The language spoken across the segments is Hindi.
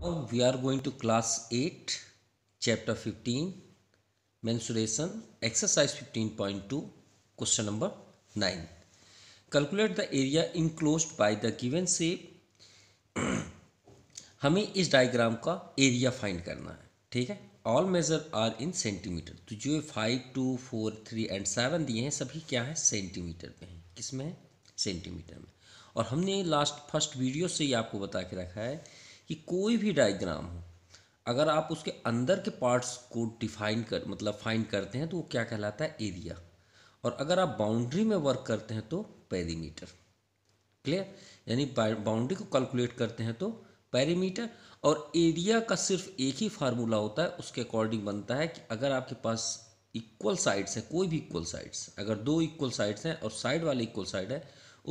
Now we are going to class 8, chapter 15, mensuration, exercise 15.2, question number 9. Calculate the area enclosed by the given shape. हमें इस डायग्राम का एरिया फाइंड करना है ठीक है all measure are in centimetre तो जो five two four three and seven दिए हैं सभी क्या है सेंटीमीटर में हैं किस में है सेंटीमीटर में और हमने लास्ट फर्स्ट वीडियो से ही आपको बता के रखा है कि कोई भी डायग्राम हो अगर आप उसके अंदर के पार्ट्स को डिफाइन कर मतलब फाइन करते हैं तो वो क्या कहलाता है एरिया और अगर आप बाउंड्री में वर्क करते हैं तो पेरीमीटर क्लियर यानी बाउंड्री को कैलकुलेट करते हैं तो पेरीमीटर और एरिया का सिर्फ एक ही फार्मूला होता है उसके अकॉर्डिंग बनता है कि अगर आपके पास इक्वल साइड्स हैं कोई भी इक्वल साइड्स अगर दो इक्वल साइड्स हैं और साइड वाले इक्वल साइड है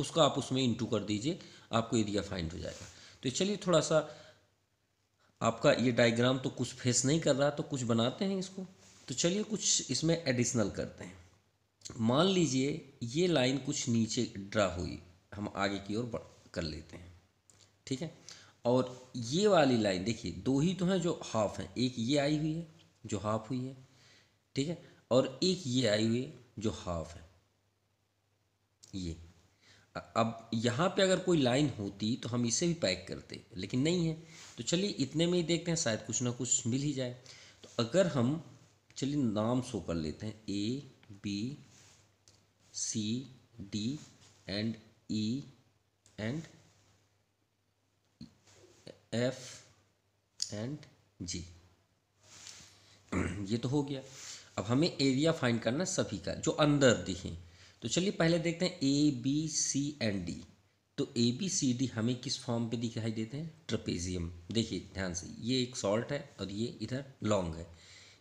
उसको आप उसमें इंटू कर दीजिए आपको एरिया फाइंड हो जाएगा तो चलिए थोड़ा सा आपका ये डायग्राम तो कुछ फेस नहीं कर रहा तो कुछ बनाते हैं इसको तो चलिए कुछ इसमें एडिशनल करते हैं मान लीजिए ये लाइन कुछ नीचे ड्रा हुई हम आगे की ओर कर लेते हैं ठीक है और ये वाली लाइन देखिए दो ही तो हैं जो हाफ हैं एक ये आई हुई है जो हाफ हुई है ठीक है और एक ये आई हुई है जो हाफ है ये अब यहाँ पे अगर कोई लाइन होती तो हम इसे भी पैक करते लेकिन नहीं है तो चलिए इतने में ही देखते हैं शायद कुछ ना कुछ मिल ही जाए तो अगर हम चलिए नाम शो कर लेते हैं A B C D and E and F and G ये तो हो गया अब हमें एरिया फाइंड करना सभी का जो अंदर दिखें तो चलिए पहले देखते हैं A B C and D तो ए बी सी डी हमें किस फॉर्म पे दिखाई देते हैं ट्रपेजियम देखिए ध्यान से ये एक शॉर्ट है और ये इधर लॉन्ग है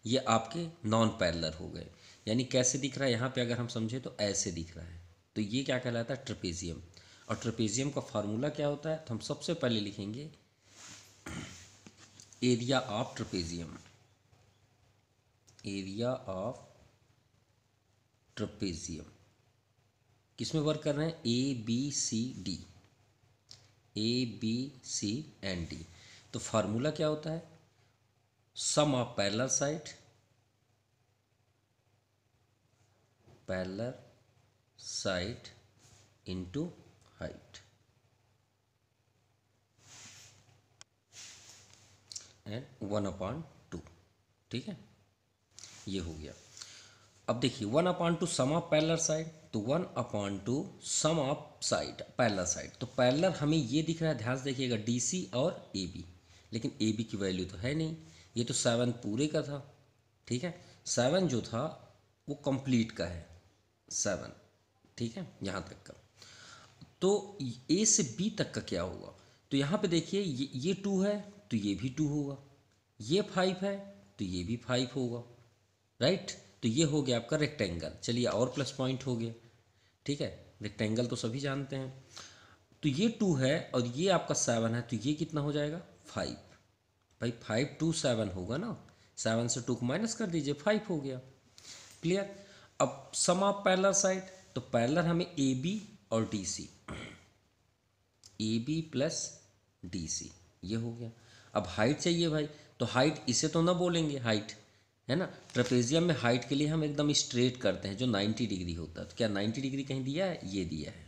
ये आपके नॉन पैरलर हो गए यानी कैसे दिख रहा है यहाँ पे अगर हम समझे तो ऐसे दिख रहा है तो ये क्या कहलाता है ट्रपेजियम और ट्रपेजियम का फार्मूला क्या होता है तो हम सबसे पहले लिखेंगे area of trapezium area of trapezium किस में वर्क कर रहे हैं A B C D A B C and D तो फार्मूला क्या होता है sum of parallel side parallel side into height and one upon two ठीक है ये हो गया अब देखिए one upon two sum of parallel side तो one upon two sum of side parallel side तो पैलर हमें ये दिख रहा है ध्यान से देखिएगा डीसी और ए बी लेकिन ए बी की वैल्यू तो है नहीं ये तो सेवन पूरे का था ठीक है सेवन जो था वो कंप्लीट का है सेवन ठीक है यहाँ तक का तो ए से बी तक का क्या होगा तो यहाँ पे देखिए ये ये टू है तो ये भी टू होगा ये फाइव है तो ये भी फाइव होगा राइट right? तो ये हो गया आपका रेक्टेंगल चलिए और प्लस पॉइंट हो गया ठीक है रेक्टेंगल तो सभी जानते हैं तो ये टू है और ये आपका सेवन है तो ये कितना हो जाएगा फाइव भाई फाइव टू सेवन होगा ना सेवन से टू को माइनस कर दीजिए फाइव हो गया क्लियर अब सम ऑफ पैलर साइड तो पैलर हमें ए बी और D C A B plus D C ये हो गया अब हाइट चाहिए भाई तो हाइट इसे तो ना बोलेंगे हाइट है ना ट्रपेजियम में हाइट के लिए हम एकदम स्ट्रेट करते हैं जो 90 डिग्री होता है तो क्या 90 डिग्री कहीं दिया है ये दिया है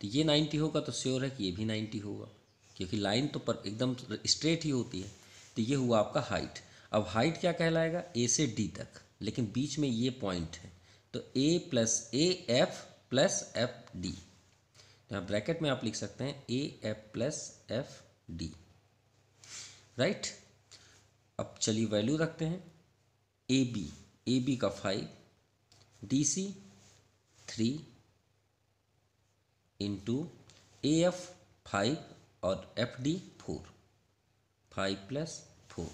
तो ये 90 होगा तो श्योर है कि ये भी 90 होगा क्योंकि लाइन तो पर एकदम स्ट्रेट ही होती है तो ये हुआ आपका हाइट अब हाइट क्या कहलाएगा ए से डी तक लेकिन बीच में ये पॉइंट है तो A plus A F plus F D यहाँ ब्रैकेट में आप लिख सकते हैं A F plus F D right अब चलिए वैल्यू रखते हैं ए बी ए बी का five D C three into A F five और F D four five plus four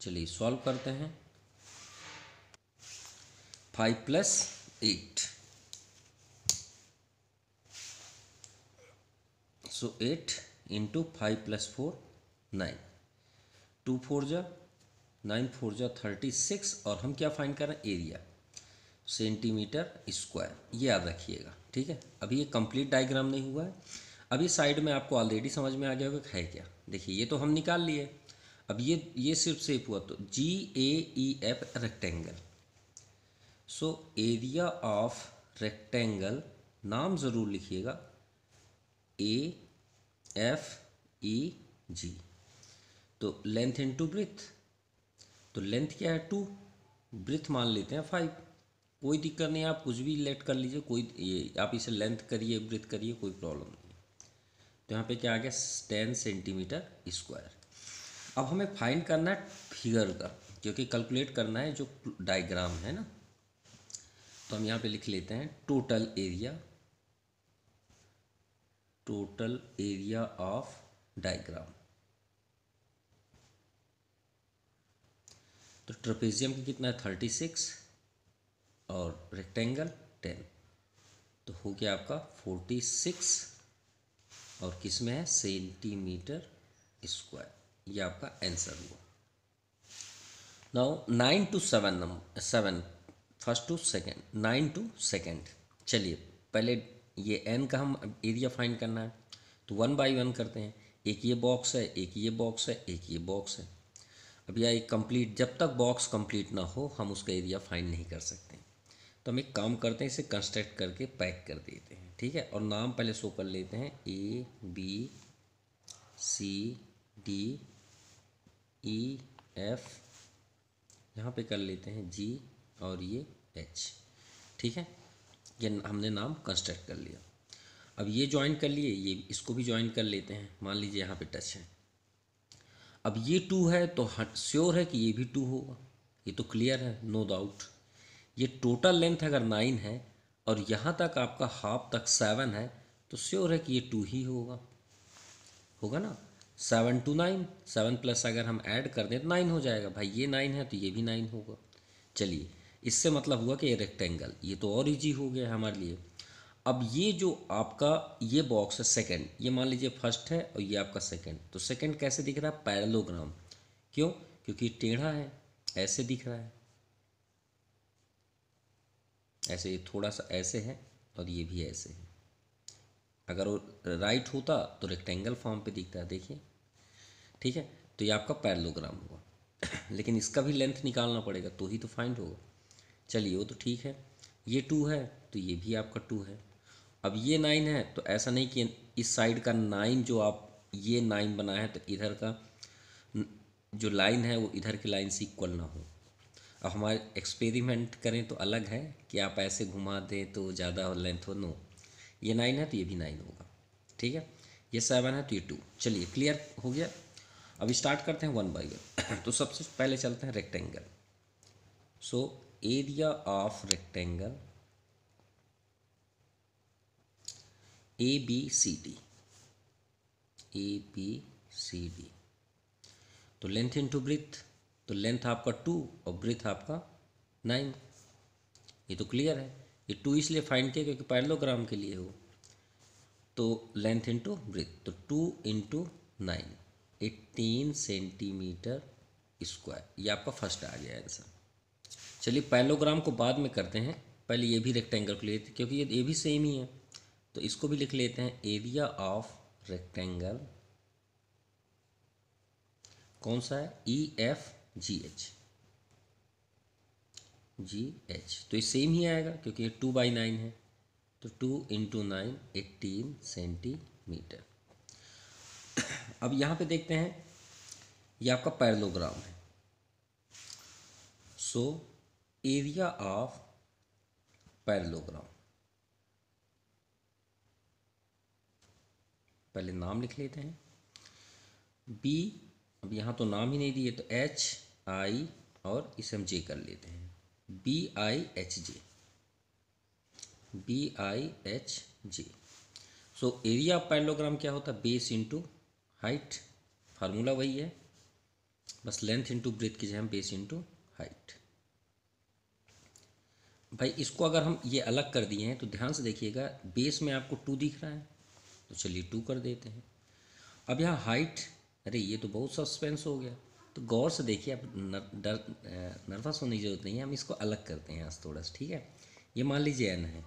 चलिए सॉल्व करते हैं five plus eight so eight into five plus four nine two four जा नाइन फोर जो थर्टी सिक्स और हम क्या फाइंड कर रहे हैं एरिया सेंटीमीटर स्क्वायर ये याद रखिएगा ठीक है अभी ये कंप्लीट डायग्राम नहीं हुआ है अभी साइड में आपको ऑलरेडी समझ में आ गया होगा है क्या देखिए ये तो हम निकाल लिए अब ये ये सिर्फ सेफ हुआ तो G A E F rectangle so area of rectangle नाम ज़रूर लिखिएगा ए एफ ई जी तो लेंथ इनटू ब्रिथ तो लेंथ क्या है टू ब्रिथ मान लेते हैं फाइव कोई दिक्कत नहीं आप कुछ भी लेट कर लीजिए कोई ये आप इसे लेंथ करिए ब्रिथ करिए कोई प्रॉब्लम नहीं तो यहाँ पे क्या आ गया टेन सेंटीमीटर स्क्वायर अब हमें फाइंड करना है फिगर का क्योंकि कैलकुलेट करना है जो डायग्राम है ना तो हम यहाँ पे लिख लेते हैं total area total area of diagram तो ट्रपेजियम का कितना है थर्टी सिक्स और रेक्टेंगल टेन तो हो गया आपका फोर्टी सिक्स और किस में है सेंटीमीटर स्क्वायर ये आपका आंसर हुआ now nine two seven number seven first two second nine two second चलिए पहले ये एन का हम एरिया फाइंड करना है तो वन बाई वन करते हैं एक ये बॉक्स है एक ये बॉक्स है एक ये बॉक्स है यह एक कंप्लीट जब तक बॉक्स कंप्लीट ना हो हम उसका एरिया फाइंड नहीं कर सकते तो हम एक काम करते हैं इसे कंस्ट्रक्ट करके पैक कर देते हैं ठीक है और नाम पहले शो कर लेते हैं A B C D E F यहाँ पे कर लेते हैं जी और ये एच ठीक है ये हमने नाम कंस्ट्रक्ट कर लिया अब ये ज्वाइन कर लिए ये इसको भी ज्वाइन कर लेते हैं मान लीजिए यहाँ पे टच है अब ये टू है तो श्योर है कि ये भी टू होगा ये तो क्लियर है नो डाउट ये टोटल लेंथ अगर नाइन है और यहाँ तक आपका हाफ तक सेवन है तो श्योर है कि ये टू ही होगा होगा ना seven two nine seven plus अगर हम ऐड कर दें तो नाइन हो जाएगा भाई ये नाइन है तो ये भी नाइन होगा चलिए इससे मतलब हुआ कि ये रेक्टेंगल ये तो और ईजी हो गया हमारे लिए अब ये जो आपका ये बॉक्स है सेकंड ये मान लीजिए फर्स्ट है और ये आपका सेकंड तो सेकंड कैसे दिख रहा है पैरलोग्राम क्यों क्योंकि टेढ़ा है ऐसे दिख रहा है ऐसे ये थोड़ा सा ऐसे है और ये भी ऐसे है अगर वो राइट होता तो रेक्टेंगल फॉर्म पे दिखता है देखिए ठीक है तो ये आपका पैरलोग्राम होगा लेकिन इसका भी लेंथ निकालना पड़ेगा तो ही तो फाइंड होगा चलिए वो तो ठीक है ये टू है तो ये भी आपका टू है अब ये नाइन है तो ऐसा नहीं कि इस साइड का नाइन जो आप ये नाइन बनाए हैं तो इधर का जो लाइन है वो इधर की लाइन से इक्वल ना हो अब हमारे एक्सपेरिमेंट करें तो अलग है कि आप ऐसे घुमा दें तो ज़्यादा लेंथ हो नो ये नाइन है तो ये भी नाइन होगा ठीक है ये सेवन है तो ये टू चलिए क्लियर हो गया अब स्टार्ट करते हैं वन बाई वन तो सबसे पहले चलते हैं rectangle so area of rectangle A B C D A B C D तो लेंथ इनटू ब्रिथ तो लेंथ आपका टू और ब्रिथ आपका नाइन ये तो क्लियर है ये टू इसलिए फाइंड किया क्योंकि पैरलोग्राम के लिए हो तो लेंथ इंटू ब्रिथ तो two into nine eighteen centimetre square ये आपका फर्स्ट आ गया आंसर चलिए पैलोग्राम को बाद में करते हैं पहले ये भी रेक्टेंगल क्लियर क्योंकि ये ये भी सेम ही है तो इसको भी लिख लेते हैं एरिया ऑफ रेक्टेंगल कौन सा है E F G H G H तो ये सेम ही आएगा क्योंकि ये टू बाई नाइन है तो two into nine eighteen centimetre अब यहाँ पे देखते हैं ये आपका पैरलोग्राम है सो एरिया ऑफ पैरलोग्राम पहले नाम लिख लेते हैं बी अब यहाँ तो नाम ही नहीं दिए तो एच आई और इसे हम जे कर लेते हैं B I H J B I H J so area of parallelogram क्या होता है बेस इंटू हाइट फार्मूला वही है बस लेंथ इंटू ब्रेथ की जगह हम बेस इंटू हाइट भाई इसको अगर हम ये अलग कर दिए हैं तो ध्यान से देखिएगा बेस में आपको टू दिख रहा है तो चलिए टू कर देते हैं अब यहाँ हाइट अरे ये तो बहुत सस्पेंस हो गया तो गौर से देखिए आप नर, डर नर्वस होने की जरूरत नहीं है हम इसको अलग करते हैं यहाँ थोड़ा सा ठीक है ये मान लीजिए एन है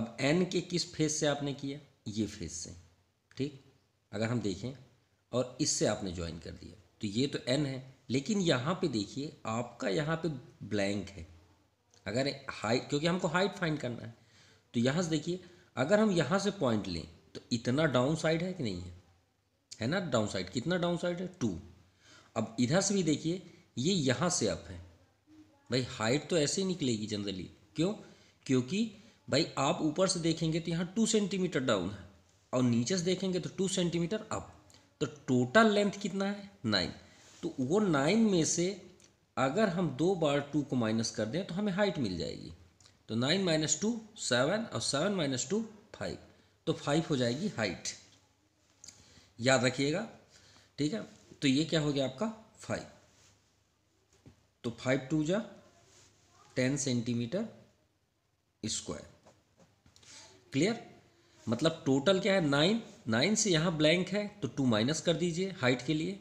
अब एन के किस फेज से आपने किया ये फेज से ठीक अगर हम देखें और इससे आपने ज्वाइन कर दिया तो ये तो एन है लेकिन यहाँ पे देखिए आपका यहाँ पे ब्लैंक है अगर हाइट क्योंकि हमको हाइट फाइंड करना है तो यहाँ से देखिए अगर हम यहाँ से पॉइंट लें तो इतना डाउन साइड है कि नहीं है है ना डाउन साइड कितना डाउन साइड है टू अब इधर से भी देखिए ये यहाँ से अप है भाई हाइट तो ऐसे ही निकलेगी जनरली क्यों क्योंकि भाई आप ऊपर से देखेंगे तो यहाँ टू सेंटीमीटर डाउन है और नीचे से देखेंगे तो टू सेंटीमीटर अप तो टोटल लेंथ कितना है नाइन तो वो नाइन में से अगर हम दो बार टू को माइनस कर दें तो हमें हाइट मिल जाएगी तो नाइन माइनस टू सेवन और सेवन माइनस टू फाइव तो फाइव हो जाएगी हाइट याद रखिएगा ठीक है तो ये क्या हो गया आपका फाइव तो फाइव टू जा टेन सेंटीमीटर स्क्वायर क्लियर मतलब टोटल क्या है नाइन नाइन से यहाँ ब्लैंक है तो टू माइनस कर दीजिए हाइट के लिए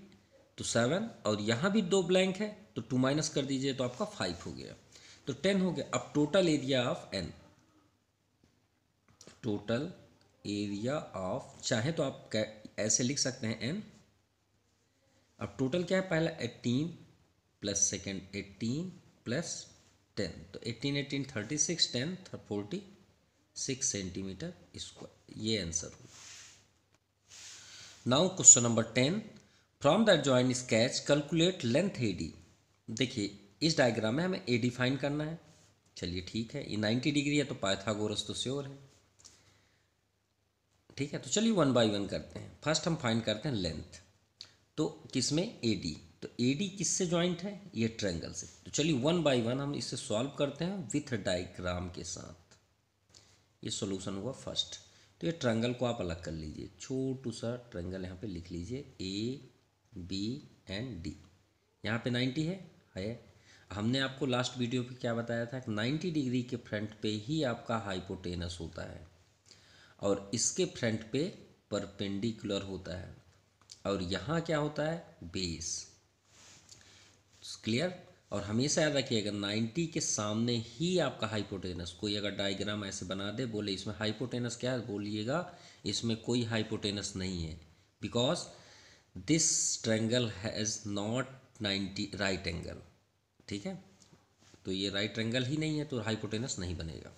तो सेवन और यहाँ भी दो ब्लैंक है तो टू माइनस कर दीजिए तो आपका फाइव हो गया तो टेन हो गया अब total area of an total area of चाहे तो आप ऐसे लिख सकते हैं एन अब टोटल क्या है पहला eighteen plus second eighteen plus ten तो eighteen eighteen thirty six ten forty six centimetre square ये आंसर हुआ now question number ten from the join sketch calculate length A D देखिए इस डायग्राम में हमें ए डिफाइन करना है चलिए ठीक है ये नाइन्टी डिग्री है तो पाइथागोरस तो श्योर है ठीक है तो चलिए वन बाई वन करते हैं फर्स्ट हम फाइंड करते हैं लेंथ तो किस में ए डी तो ए डी किस से ज्वाइंट है ये ट्रेंगल से तो चलिए वन बाई वन हम इसे सॉल्व करते हैं विथ डाइग्राम के साथ ये सोल्यूशन हुआ फर्स्ट तो ये ट्रेंगल को आप अलग कर लीजिए छोटू सा ट्रेंगल यहाँ पे लिख लीजिए ए बी एंड डी यहाँ पे नाइन्टी है है हमने आपको लास्ट वीडियो पे क्या बताया था कि नाइन्टी डिग्री के फ्रंट पे ही आपका हाइपोटेनस होता है और इसके फ्रंट पे परपेंडिकुलर होता है और यहाँ क्या होता है बेस क्लियर और हमेशा याद रखिएगा 90 के सामने ही आपका हाइपोटेनस कोई अगर डायग्राम ऐसे बना दे बोले इसमें हाइपोटेनस क्या है बोलिएगा इसमें कोई हाइपोटेनस नहीं है because this triangle has not 90 right angle ठीक है तो ये राइट एंगल ही नहीं है तो हाइपोटेनस नहीं बनेगा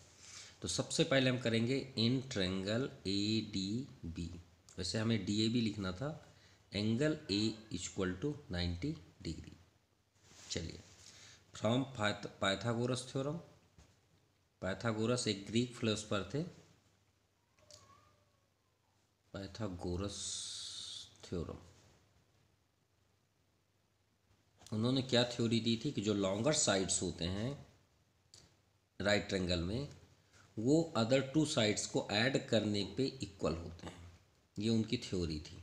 तो सबसे पहले हम करेंगे in triangle A D B वैसे हमें डी ए बी लिखना था angle A equal to ninety degree चलिए फ्रॉम पाइथागोरस थ्योरम पाइथागोरस एक ग्रीक फिलोसफर थे पाइथागोरस थ्योरम उन्होंने क्या थ्योरी दी थी कि जो लॉन्गर साइड्स होते हैं राइट ट्रेंगल में वो अदर टू साइड्स को ऐड करने पे इक्वल होते हैं ये उनकी थ्योरी थी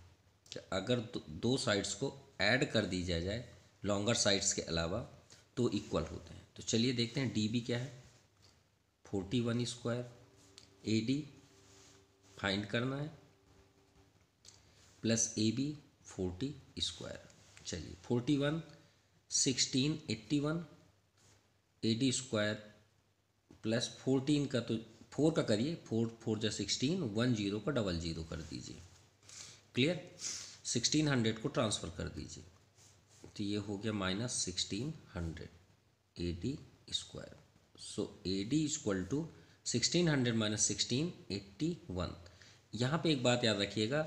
कि अगर दो साइड्स को ऐड कर दी जाए जाए लॉन्गर साइड्स के अलावा तो इक्वल होते हैं तो चलिए देखते हैं डी बी क्या है forty one square A D find करना है plus A B forty square चलिए forty one sixteen eighty one A D square plus fourteen का तो फोर का करिए फोर फोर जा सिक्सटीन वन जीरो का डबल जीरो कर दीजिए क्लियर सिक्सटीन हंड्रेड को ट्रांसफ़र कर दीजिए तो ये हो गया minus sixteen hundred A D square so A D equal to sixteen hundred minus sixteen eighty one यहाँ पर एक बात याद रखिएगा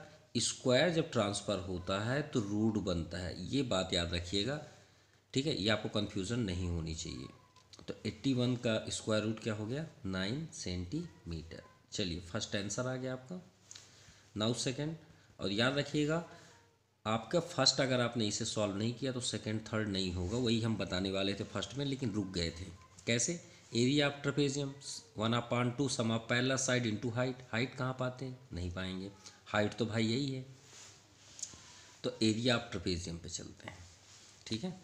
स्क्वायर जब ट्रांसफ़र होता है तो रूट बनता है ये बात याद रखिएगा ठीक है ये आपको कन्फ्यूज़न नहीं होनी चाहिए तो 81 का स्क्वायर रूट क्या हो गया 9 सेंटीमीटर चलिए फर्स्ट आंसर आ गया आपका नाउ सेकंड और याद रखिएगा आपका फर्स्ट अगर आपने इसे सॉल्व नहीं किया तो सेकंड थर्ड नहीं होगा वही हम बताने वाले थे फर्स्ट में लेकिन रुक गए थे कैसे area of trapezium one upon two sum पहला साइड इंटू हाइट हाइट कहाँ पाते हैं नहीं पाएंगे हाइट तो भाई यही है तो एरिया ऑफ ट्रपेजियम पे चलते हैं ठीक है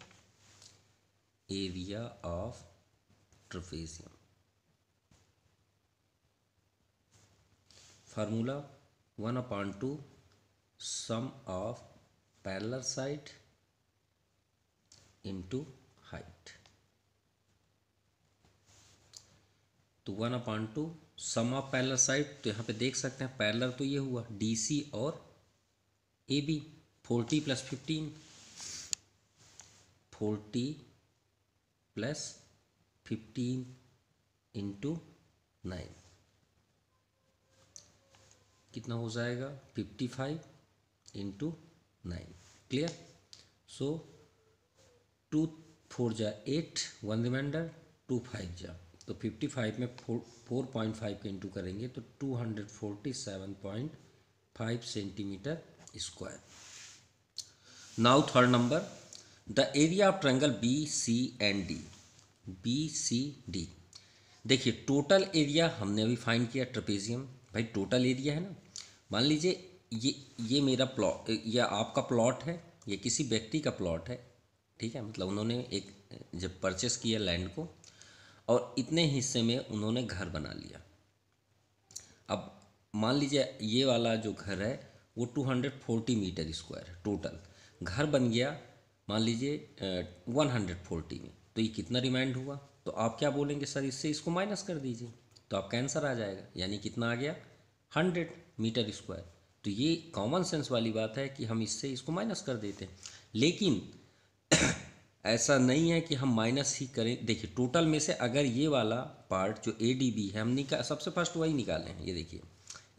area of trapezium formula one upon two sum of parallel side into height तो one upon two sum of parallel side तो यहाँ पे देख सकते हैं पैरलर तो ये हुआ डी सी और A B forty plus fifteen forty plus fifteen into nine कितना हो जाएगा fifty five into nine clear so two four जा eight one reminder two five जा तो फिफ्टी फाइव में फोर फोर पॉइंट फाइव का इंटू करेंगे तो two hundred forty seven point five centimetre square now third number the area of triangle B C and D B C D देखिए टोटल एरिया हमने अभी फाइंड किया ट्रपेजियम भाई टोटल एरिया है ना मान लीजिए ये ये मेरा प्लॉट या आपका प्लॉट है ये किसी व्यक्ति का प्लॉट है ठीक है मतलब उन्होंने एक जब परचेस किया लैंड को और इतने हिस्से में उन्होंने घर बना लिया अब मान लीजिए ये वाला जो घर है वो 240 मीटर स्क्वायर टोटल घर बन गया मान लीजिए 140 में तो ये कितना रिमाइंड हुआ तो आप क्या बोलेंगे सर इससे इसको माइनस कर दीजिए तो आपका आंसर आ जाएगा यानी कितना आ गया हंड्रेड मीटर स्क्वायर तो ये कॉमन सेंस वाली बात है कि हम इससे इसको माइनस कर देते हैं लेकिन ऐसा नहीं है कि हम माइनस ही करें देखिए टोटल में से अगर ये वाला पार्ट जो ए डी बी है हम निकाल सबसे फर्स्ट वही निकालें ये देखिए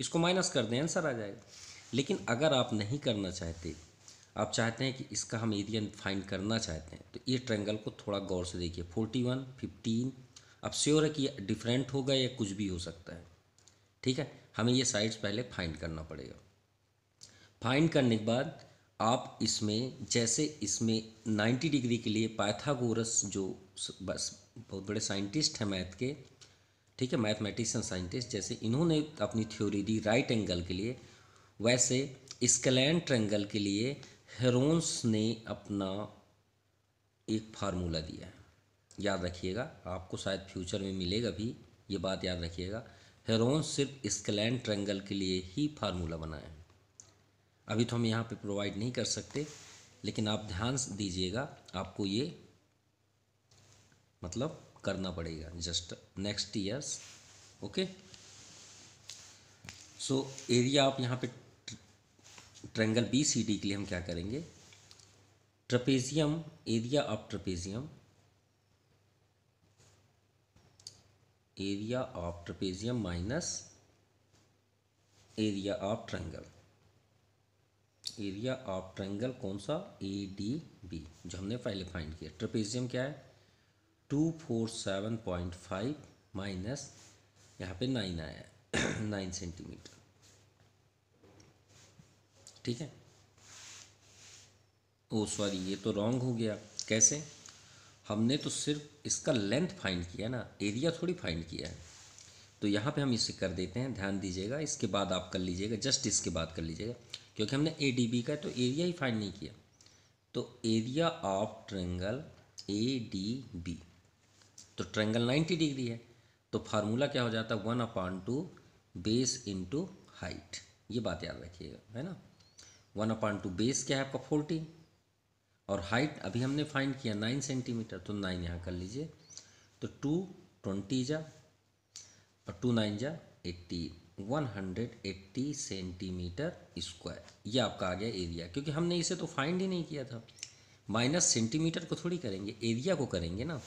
इसको माइनस कर दें आंसर आ जाएगा लेकिन अगर आप नहीं करना चाहते आप चाहते हैं कि इसका हम एरिया फाइंड करना चाहते हैं तो ये ट्रेंगल को थोड़ा गौर से देखिए फोर्टी वन फिफ्टीन अब श्योर है कि डिफरेंट होगा या कुछ भी हो सकता है ठीक है हमें ये साइड्स पहले फाइंड करना पड़ेगा फाइंड करने के बाद आप इसमें जैसे इसमें नाइन्टी डिग्री के लिए पाइथागोरस जो बस बहुत बड़े साइंटिस्ट हैं मैथ के ठीक है मैथमेटिशियन साइंटिस्ट जैसे इन्होंने अपनी थ्योरी दी राइट एंगल के लिए वैसे स्कलैंड ट्रेंगल के लिए थेरोन्स ने अपना एक फार्मूला दिया है याद रखिएगा आपको शायद फ्यूचर में मिलेगा भी ये बात याद रखिएगा हेरोन सिर्फ स्कलैंड ट्रैंगल के लिए ही फार्मूला बनाए हैं अभी तो हम यहाँ पे प्रोवाइड नहीं कर सकते लेकिन आप ध्यान दीजिएगा आपको ये मतलब करना पड़ेगा just next years okay so area आप यहाँ पे ट्रेंगल बी सी डी के लिए हम क्या करेंगे trapezium area of trapezium area of trapezium minus area of triangle area of triangle कौन सा ए डी बी जो हमने पहले फाइंड किया ट्रपेजियम क्या है two four seven point five minus यहाँ पे नाइन आया नाइन सेंटीमीटर ठीक है ओ सॉरी ये तो रॉन्ग हो गया कैसे हमने तो सिर्फ इसका लेंथ फाइंड किया ना एरिया थोड़ी फाइंड किया है तो यहाँ पे हम इसे कर देते हैं ध्यान दीजिएगा इसके बाद आप कर लीजिएगा जस्ट इसके बाद कर लीजिएगा क्योंकि हमने ए डी बी का तो एरिया ही फाइंड नहीं किया तो area of triangle A D B तो ट्रेंगल नाइन्टी डिग्री है तो फार्मूला क्या हो जाता है one upon two base into height ये बात याद रखिएगा है ना वन अपॉन टू बेस क्या है आपका फोर्टी और हाइट अभी हमने फाइंड किया नाइन सेंटीमीटर तो नाइन यहाँ कर लीजिए तो टू ट्वेंटी जा और टू नाइन जा eighty one hundred eighty centimetre square ये आपका आ गया एरिया क्योंकि हमने इसे तो फाइंड ही नहीं किया था माइनस सेंटीमीटर को थोड़ी करेंगे एरिया को करेंगे ना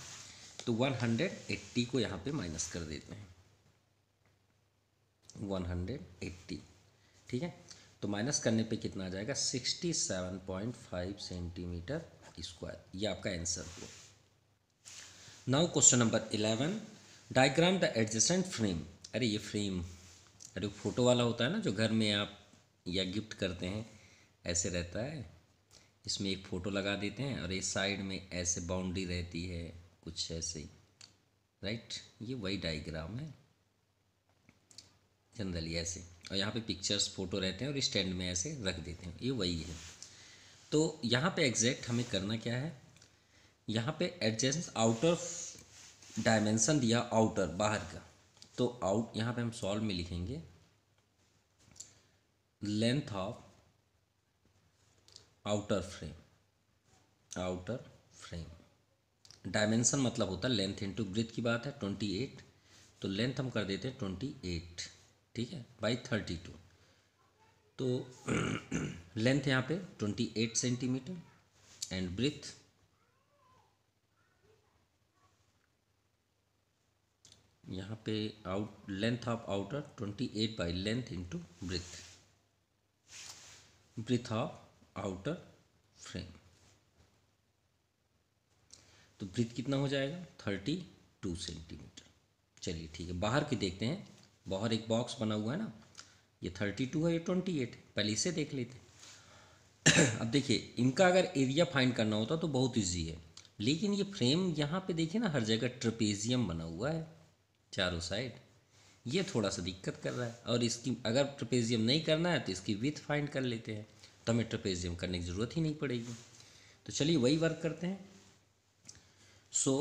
तो वन हंड्रेड एट्टी को यहाँ पे माइनस कर देते हैं वन हंड्रेड एट्टी ठीक है तो माइनस करने पे कितना आ जाएगा 67.5 सेंटीमीटर स्क्वायर ये आपका आंसर हुआ now question number eleven diagram the adjacent frame अरे ये फ्रेम अरे फोटो वाला होता है ना जो घर में आप या गिफ्ट करते हैं ऐसे रहता है इसमें एक फ़ोटो लगा देते हैं और इस साइड में ऐसे बाउंड्री रहती है कुछ ऐसे राइट ये वही डायग्राम है जनरली ऐसे और यहाँ पे पिक्चर्स फ़ोटो रहते हैं और स्टैंड में ऐसे रख देते हैं ये वही है तो यहाँ पे एग्जैक्ट हमें करना क्या है यहाँ पे एडजस्ट आउटर डायमेंसन दिया आउटर बाहर का तो आउट यहाँ पे हम सॉल्व में लिखेंगे length of outer frame outer frame dimension मतलब होता है लेंथ इनटू ब्रिथ की बात है ट्वेंटी एट तो लेंथ हम कर देते हैं ट्वेंटी एट ठीक है बाई थर्टी टू तो लेंथ यहाँ पे twenty eight centimetre and breadth यहाँ पे out length of outer twenty eight by length into breadth breadth of outer frame तो ब्रिथ कितना हो जाएगा थर्टी टू सेंटीमीटर चलिए ठीक है बाहर की देखते हैं बाहर एक बॉक्स बना हुआ है ना ये थर्टी टू है ये ट्वेंटी एट पहले इसे देख लेते अब देखिए इनका अगर एरिया फाइंड करना होता तो बहुत ईजी है लेकिन ये फ्रेम यहाँ पे देखिए ना हर जगह ट्रपेजियम बना हुआ है चारों साइड ये थोड़ा सा दिक्कत कर रहा है और इसकी अगर ट्रपेजियम नहीं करना है तो इसकी विथ फाइंड कर लेते हैं तो हमें ट्रपेजियम करने की ज़रूरत ही नहीं पड़ेगी तो चलिए वही वर्क करते हैं सो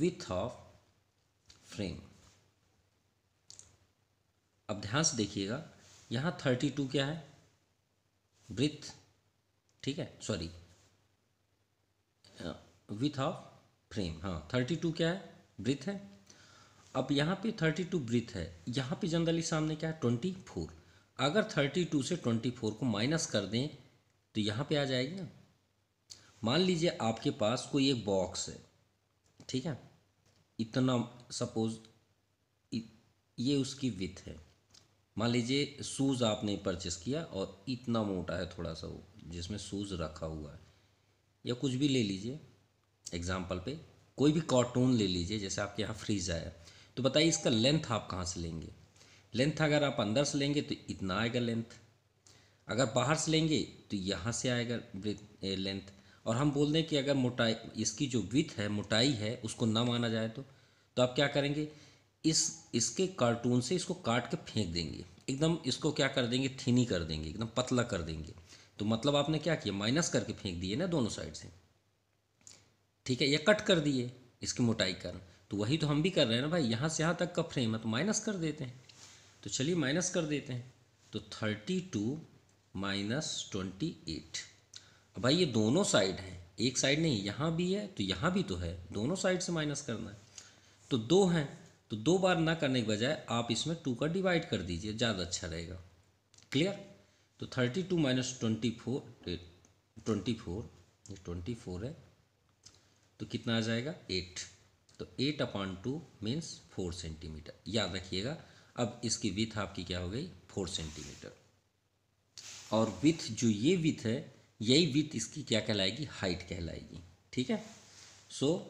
विथ ऑफ फ्रेम अब ध्यान से देखिएगा यहाँ थर्टी टू क्या है ब्रिथ ठीक है सॉरी विथ ऑफ फ्रेम हाँ थर्टी टू क्या है ब्रिथ है अब यहाँ पे थर्टी टू ब्रिथ है यहाँ पे जनरली सामने क्या है ट्वेंटी फोर अगर थर्टी टू से ट्वेंटी फोर को माइनस कर दें तो यहाँ पे आ जाएगी ना मान लीजिए आपके पास कोई एक बॉक्स है ठीक है इतना सपोज ये उसकी विथ है मान लीजिए शूज़ आपने परचेस किया और इतना मोटा है थोड़ा सा वो जिसमें शूज़ रखा हुआ है या कुछ भी ले लीजिए एग्ज़ाम्पल पे कोई भी कार्टून ले लीजिए जैसे आपके यहाँ फ्रीज आया तो बताइए इसका लेंथ आप कहाँ से लेंगे लेंथ अगर आप अंदर से लेंगे तो इतना आएगा लेंथ अगर बाहर से लेंगे तो यहाँ से आएगा लेंथ और हम बोल दें कि अगर मोटाई इसकी जो विथ है मोटाई है उसको ना माना जाए तो तो आप क्या करेंगे इस इसके कार्टून से इसको काट के फेंक देंगे एकदम इसको क्या कर देंगे थीनी कर देंगे एकदम पतला कर देंगे तो मतलब आपने क्या किया माइनस करके फेंक दिए ना दोनों साइड से ठीक है या कट कर दिए इसकी मोटाई कर तो वही तो हम भी कर रहे हैं ना भाई यहाँ से यहाँ तक का फ्रेम है तो माइनस कर देते हैं तो चलिए माइनस कर देते हैं तो thirty two minus twenty eight भाई ये दोनों साइड हैं एक साइड नहीं यहाँ भी है तो यहाँ भी तो है दोनों साइड से माइनस करना है तो दो हैं तो दो बार ना करने के बजाय आप इसमें टू का डिवाइड कर दीजिए ज़्यादा अच्छा रहेगा क्लियर तो thirty two minus twenty four twenty four twenty four है तो कितना आ जाएगा एट तो eight upon two means four centimetre याद रखिएगा अब इसकी विथ आपकी क्या हो गई फोर सेंटीमीटर और विथ जो ये विथ है यही विथ इसकी क्या कहलाएगी हाइट कहलाएगी ठीक है so so,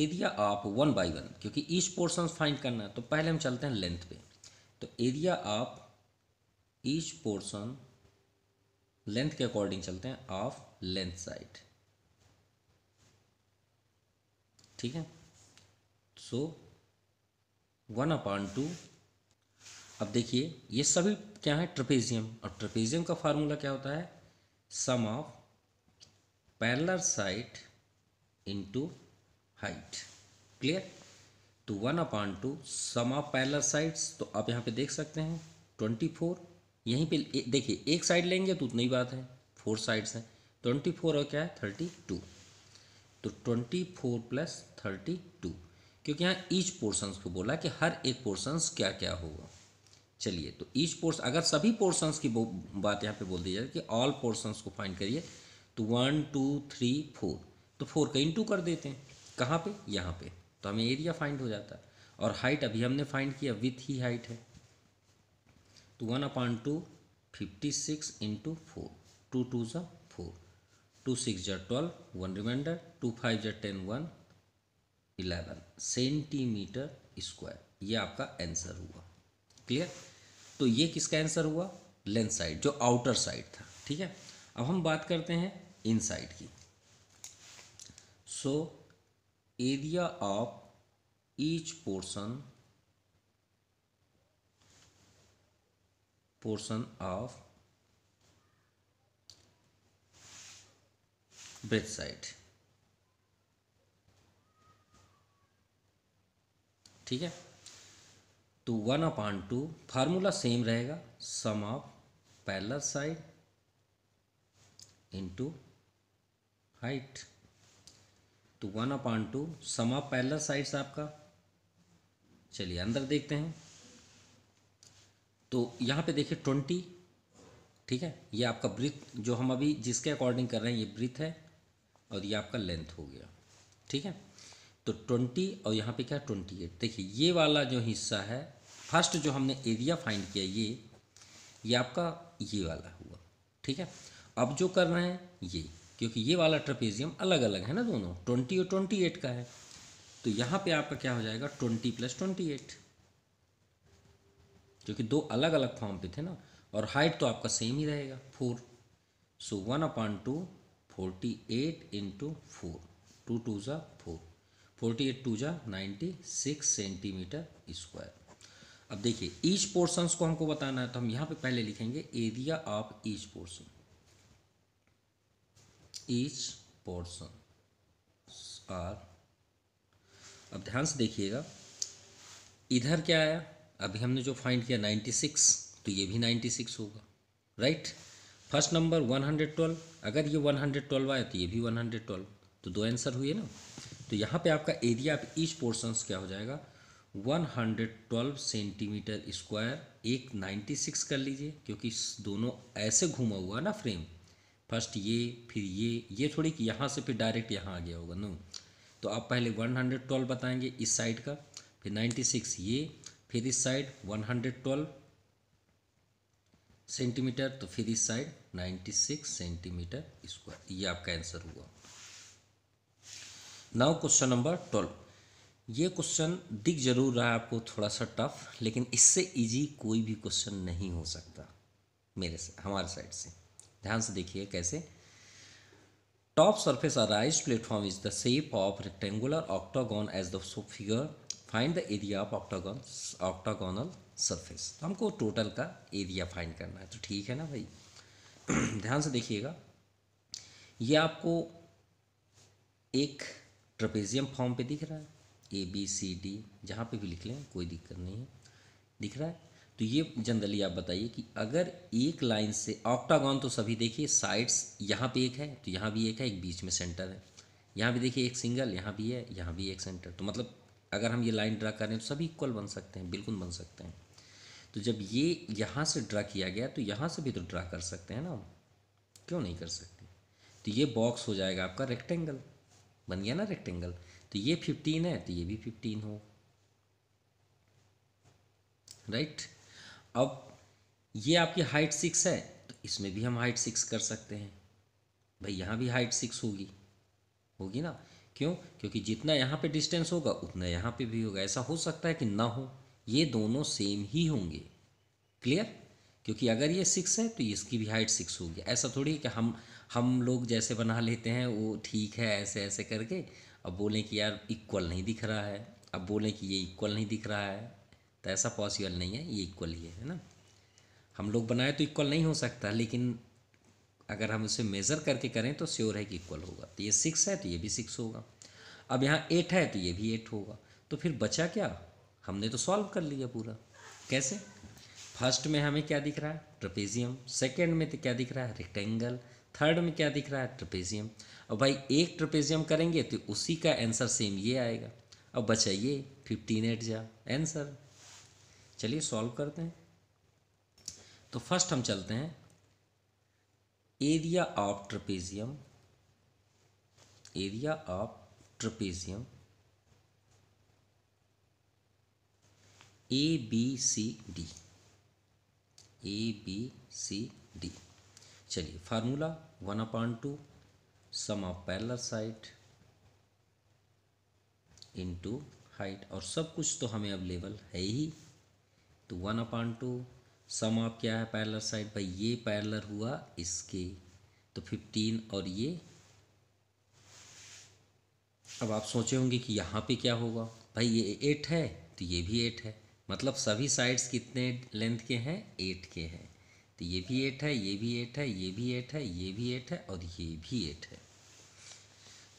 area of one by one क्योंकि ईच पोर्सन फाइंड करना है तो पहले हम चलते हैं लेंथ पे तो area of each portion length के अकॉर्डिंग चलते हैं ऑफ लेंथ साइड ठीक है सो वन अपॉन टू अब देखिए ये सभी क्या है ट्रपेजियम और ट्रपेजियम का फार्मूला क्या होता है sum of parallel side into height clear तो one upon two sum of parallel sides तो आप यहाँ पे देख सकते हैं ट्वेंटी फोर यहीं पे देखिए एक साइड लेंगे तो उतनी बात है फोर साइड्स हैं ट्वेंटी फोर और क्या है थर्टी टू तो twenty four plus thirty two क्योंकि यहाँ ईच पोर्शंस को बोला कि हर एक पोर्शंस क्या क्या होगा चलिए तो ईच पोर्स अगर सभी पोर्शंस की बात यहाँ पे बोल दी जाए कि ऑल पोर्शंस को फाइंड करिए तो वन टू थ्री फोर तो फोर का इंटू कर देते हैं कहाँ पे यहाँ पे तो हमें एरिया फाइंड हो जाता है और हाइट अभी हमने फाइंड किया विथ ही हाइट है तो one upon two fifty six into four two two ज़ा फोर टू सिक्स ज़ा twelve one reminder two five ज़ा ten one eleven centimetre square ये आपका आंसर हुआ क्लियर तो ये किसका आंसर हुआ लेंथ साइड जो आउटर साइड था ठीक है अब हम बात करते हैं इन साइड की so so, area of each portion portion of bed side ठीक है तो one upon two formula same रहेगा sum of parallel side into height तो one upon two sum parallel sides आपका चलिए अंदर देखते हैं तो यहाँ पे देखिए ट्वेंटी ठीक है ये आपका ब्रिथ जो हम अभी जिसके अकॉर्डिंग कर रहे हैं ये ब्रिथ है और ये आपका लेंथ हो गया ठीक है तो ट्वेंटी और यहाँ पे क्या ट्वेंटी एट देखिए ये वाला जो हिस्सा है फर्स्ट जो हमने एरिया फाइंड किया ये ये आपका ये वाला हुआ ठीक है अब जो कर रहे हैं ये क्योंकि ये वाला ट्रपेजियम अलग अलग है ना दोनों ट्वेंटी और ट्वेंटी एट का है तो यहाँ पे आपका क्या हो जाएगा ट्वेंटी प्लस ट्वेंटी एट क्योंकि दो अलग अलग फॉर्म पे थे ना और हाइट तो आपका सेम ही रहेगा four so one upon two forty eight into four two two ज़ा फोर फोर्टी एट टू ज़ा नाइन्टी सिक्स सेंटीमीटर स्क्वायर अब देखिए ईच पोर्शंस को हमको बताना है तो हम यहाँ पे पहले लिखेंगे area of each portion each portion or अब ध्यान से देखिएगा इधर क्या आया अभी हमने जो फाइंड किया नाइन्टी सिक्स तो ये भी नाइन्टी सिक्स होगा right first number one hundred twelve अगर ये वन हंड्रेड ट्वेल्व आया तो ये भी वन हंड्रेड ट्वेल्व तो दो आंसर हुए ना तो यहाँ पे आपका एरिया आप ईच पोर्सन क्या हो जाएगा one hundred twelve centimetre square एक नाइन्टी सिक्स कर लीजिए क्योंकि दोनों ऐसे घूमा हुआ ना फ्रेम फर्स्ट ये फिर ये ये थोड़ी कि यहाँ से फिर डायरेक्ट यहाँ आ गया होगा नो तो आप पहले 112 बताएंगे इस साइड का फिर 96 ये फिर इस साइड 112 सेंटीमीटर तो फिर इस साइड 96 सेंटीमीटर स्क्वायर ये आपका आंसर हुआ नाउ क्वेश्चन नंबर ट्वेल्व ये क्वेश्चन दिख जरूर रहा है आपको थोड़ा सा टफ लेकिन इससे इजी कोई भी क्वेश्चन नहीं हो सकता मेरे से हमारे साइड से ध्यान से देखिए कैसे top surface arise platform is the shape of rectangular octagon as the figure find the area of octagon octagonal surface तो हमको टोटल का एरिया फाइंड करना है तो ठीक है ना भाई ध्यान से देखिएगा ये आपको एक ट्रपेजियम फॉर्म पे दिख रहा है ए बी सी डी जहाँ पे भी लिख लें कोई दिक्कत नहीं है दिख रहा है तो ये जनरली आप बताइए कि अगर एक लाइन से ऑक्टागॉन तो सभी देखिए साइड्स यहाँ पे एक है तो यहाँ भी एक है एक बीच में सेंटर है यहाँ भी देखिए एक सिंगल यहाँ भी है यहाँ भी एक सेंटर तो मतलब अगर हम ये लाइन ड्रा करें तो सभी इक्वल बन सकते हैं बिल्कुल बन सकते हैं तो जब ये यहाँ से ड्रा किया गया तो यहाँ से भी तो ड्रा कर सकते हैं ना हम क्यों नहीं कर सकते तो ये बॉक्स हो जाएगा आपका रेक्टेंगल बन गया ना रेक्टेंगल तो ये फिफ्टीन है तो ये भी फिफ्टीन हो राइट right? अब ये आपकी हाइट सिक्स है तो इसमें भी हम हाइट सिक्स कर सकते हैं भाई यहाँ भी हाइट सिक्स होगी होगी ना क्यों क्योंकि जितना यहाँ पे डिस्टेंस होगा उतना यहाँ पे भी होगा ऐसा हो सकता है कि ना हो ये दोनों सेम ही होंगे क्लियर क्योंकि अगर ये सिक्स है तो इसकी भी हाइट सिक्स होगी ऐसा थोड़ी कि हम हम लोग जैसे बना लेते हैं वो ठीक है ऐसे ऐसे करके अब बोलें कि यार इक्वल नहीं दिख रहा है अब बोलें कि ये इक्वल नहीं दिख रहा है तो ऐसा पॉसिबल नहीं है ये इक्वल ही है है ना हम लोग बनाए तो इक्वल नहीं हो सकता लेकिन अगर हम उसे मेज़र करके करें तो श्योर है कि इक्वल होगा तो ये सिक्स है तो ये भी सिक्स होगा अब यहाँ एट है तो ये भी एट होगा तो फिर बचा क्या हमने तो सॉल्व कर लिया पूरा कैसे फर्स्ट में हमें क्या दिख रहा है ट्रपेजियम सेकेंड में तो क्या दिख रहा है रेक्टेंगल थर्ड में क्या दिख रहा है ट्रपेजियम और भाई एक ट्रपेजियम करेंगे तो उसी का आंसर सेम ये आएगा अब बचाइए फिफ्टीन एट जा आंसर चलिए सॉल्व करते हैं तो फर्स्ट हम चलते हैं area of trapezium area of trapezium A B C D A B C D चलिए formula one upon two sum of parallel side into height और सब कुछ तो हमें अवेलेबल है ही तो one upon two sum of क्या है पैरलर साइड भाई ये पैरलर हुआ इसके तो फिफ्टीन और ये अब आप सोचे होंगे कि यहाँ पे क्या होगा भाई ये एट है तो ये भी एट है मतलब सभी साइड्स कितने लेंथ के हैं एट के हैं तो ये भी एट है ये भी एट है ये भी एट है ये भी एट है और ये भी एट है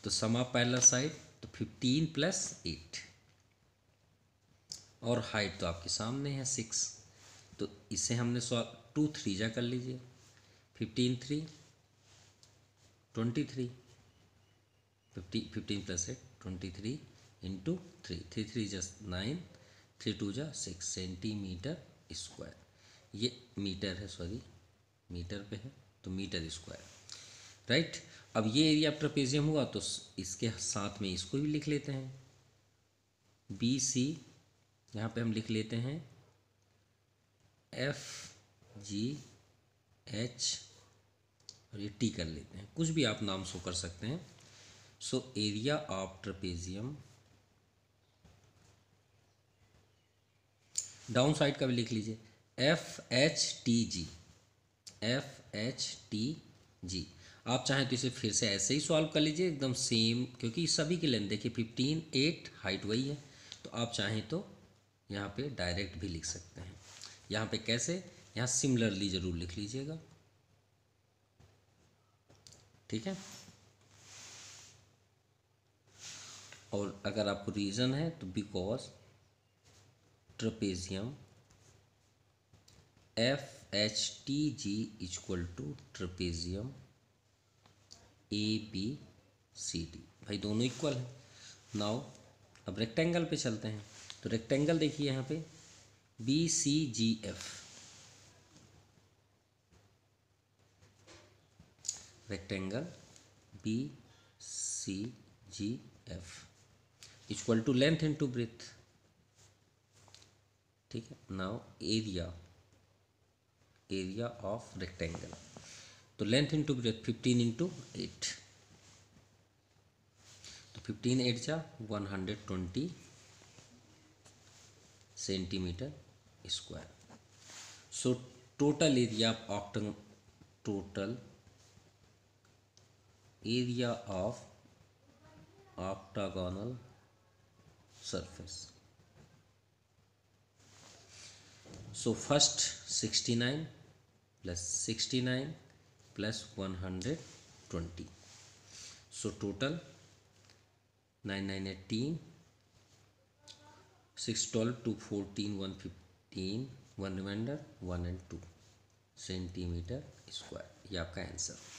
तो समा पैरलर साइड तो फिफ्टीन प्लस एट और हाइट तो आपके सामने है सिक्स तो इसे हमने सॉल्व टू थ्री जा कर लीजिए fifteen three twenty three fifty fifteen plus eight twenty three into three three three जस नाइन थ्री टू जा सिक्स सेंटीमीटर स्क्वायर ये मीटर है सॉरी मीटर पे है तो मीटर स्क्वायर राइट अब ये एरिया ट्रपेजियम हुआ तो इसके साथ में इसको भी लिख लेते हैं बी सी यहाँ पे हम लिख लेते हैं एफ जी एच और ये टी कर लेते हैं कुछ भी आप नाम शो कर सकते हैं so area of trapezium down side का भी लिख लीजिए F H T G F H T G आप चाहें तो इसे फिर से ऐसे ही सॉल्व कर लीजिए एकदम सेम क्योंकि सभी की लेंथ देखिए फिफ्टीन एट हाइट वही है तो आप चाहें तो यहाँ पे डायरेक्ट भी लिख सकते हैं यहाँ पे कैसे यहाँ सिमिलरली ज़रूर लिख लीजिएगा ठीक है और अगर आपको रीज़न है तो because trapezium F H T G equal to trapezium A B C D भाई दोनों इक्वल है नाउ अब रेक्टेंगल पे चलते हैं तो रेक्टेंगल देखिए यहाँ पे B C G F rectangle B C G F equal to length into breadth ठीक है now area area of rectangle तो length to breadth fifteen into eight तो फिफ्टीन एट जा one hundred twenty centimetre square so total area of octagon total area of octagonal surface so first sixty nine plus sixty nine plus one hundred twenty so total nine nine eighteen six twelve to fourteen one fifteen one reminder one and two centimetre square ये आपका आंसर